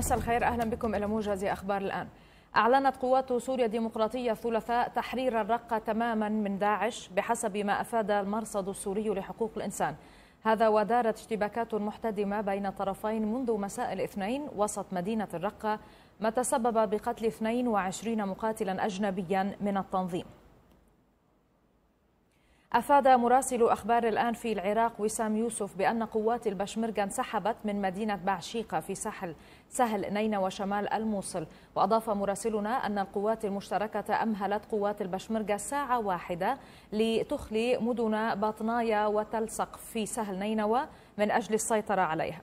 مساء الخير أهلا بكم إلى موجز أخبار الآن أعلنت قوات سوريا الديمقراطية الثلاثاء تحرير الرقة تماما من داعش بحسب ما أفاد المرصد السوري لحقوق الإنسان هذا ودارت اشتباكات محتدمة بين الطرفين منذ مساء الاثنين وسط مدينة الرقة ما تسبب بقتل 22 مقاتلا أجنبيا من التنظيم أفاد مراسل أخبار الآن في العراق وسام يوسف بأن قوات البشمركة انسحبت من مدينة بعشيقة في ساحل سهل نينة وشمال الموصل وأضاف مراسلنا أن القوات المشتركة أمهلت قوات البشمركة ساعة واحدة لتخلي مدن باطنايا وتلصق في سهل نينوى من أجل السيطرة عليها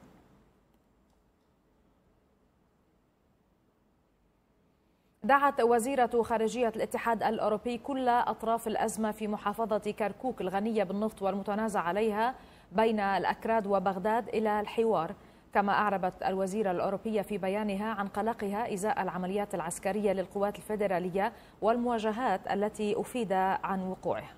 دعت وزيرة خارجية الاتحاد الأوروبي كل أطراف الأزمة في محافظة كركوك الغنية بالنفط والمتنازع عليها بين الأكراد وبغداد إلى الحوار كما أعربت الوزيرة الأوروبية في بيانها عن قلقها إزاء العمليات العسكرية للقوات الفيدرالية والمواجهات التي أفيد عن وقوعها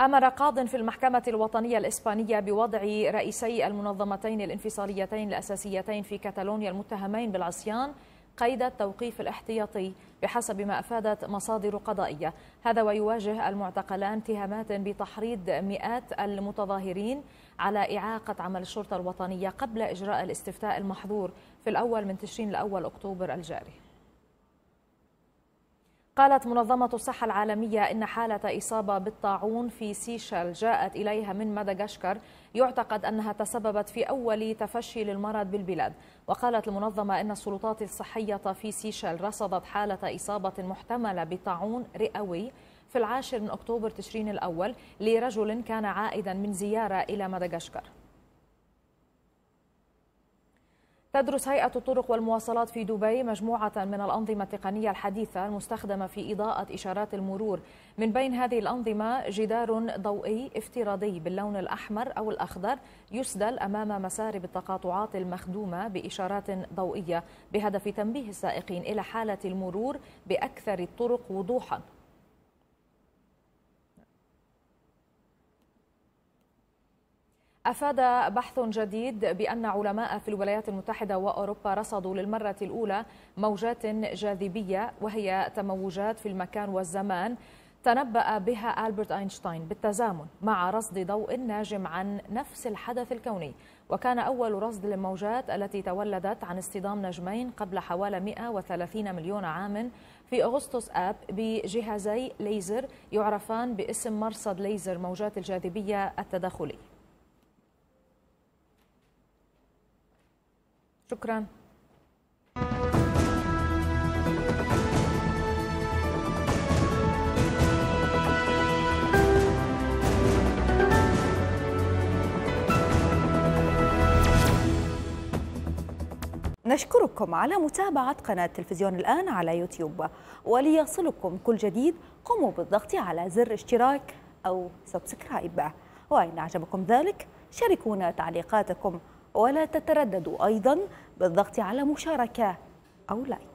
أمر قاض في المحكمة الوطنية الإسبانية بوضع رئيسي المنظمتين الانفصاليتين الأساسيتين في كتالونيا المتهمين بالعصيان قيد التوقيف الاحتياطي بحسب ما أفادت مصادر قضائية هذا ويواجه المعتقلان اتهامات بتحريض مئات المتظاهرين على إعاقة عمل الشرطة الوطنية قبل إجراء الاستفتاء المحظور في الأول من تشرين الأول أكتوبر الجاري قالت منظمة الصحة العالمية إن حالة إصابة بالطاعون في سيشل جاءت إليها من مدغشقر يعتقد أنها تسببت في أول تفشي للمرض بالبلاد وقالت المنظمة أن السلطات الصحية في سيشل رصدت حالة إصابة محتملة بطاعون رئوي في العاشر من أكتوبر تشرين الأول لرجل كان عائدا من زيارة إلى مدغشقر تدرس هيئة الطرق والمواصلات في دبي مجموعة من الأنظمة التقنية الحديثة المستخدمة في إضاءة إشارات المرور من بين هذه الأنظمة جدار ضوئي افتراضي باللون الأحمر أو الأخضر يسدل أمام مسارب التقاطعات المخدومة بإشارات ضوئية بهدف تنبيه السائقين إلى حالة المرور بأكثر الطرق وضوحا أفاد بحث جديد بأن علماء في الولايات المتحدة وأوروبا رصدوا للمرة الأولى موجات جاذبية وهي تموجات في المكان والزمان تنبأ بها ألبرت أينشتاين بالتزامن مع رصد ضوء ناجم عن نفس الحدث الكوني وكان أول رصد للموجات التي تولدت عن اصطدام نجمين قبل حوالي 130 مليون عام في أغسطس آب بجهازي ليزر يعرفان باسم مرصد ليزر موجات الجاذبية التداخلي شكرا نشكركم على متابعة قناة تلفزيون الآن على يوتيوب وليصلكم كل جديد قوموا بالضغط على زر اشتراك أو سبسكرايب وإن أعجبكم ذلك شاركونا تعليقاتكم ولا تترددوا أيضا بالضغط على مشاركة أو لايك